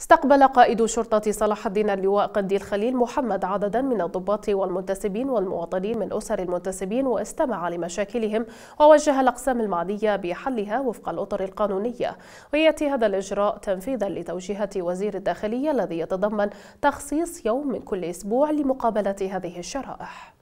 استقبل قائد شرطة صلاح الدين اللواء قنديل خليل محمد عددا من الضباط والمنتسبين والمواطنين من أسر المنتسبين واستمع لمشاكلهم ووجه الأقسام المعنية بحلها وفق الأطر القانونية ويأتي هذا الإجراء تنفيذا لتوجيهات وزير الداخلية الذي يتضمن تخصيص يوم من كل أسبوع لمقابلة هذه الشرائح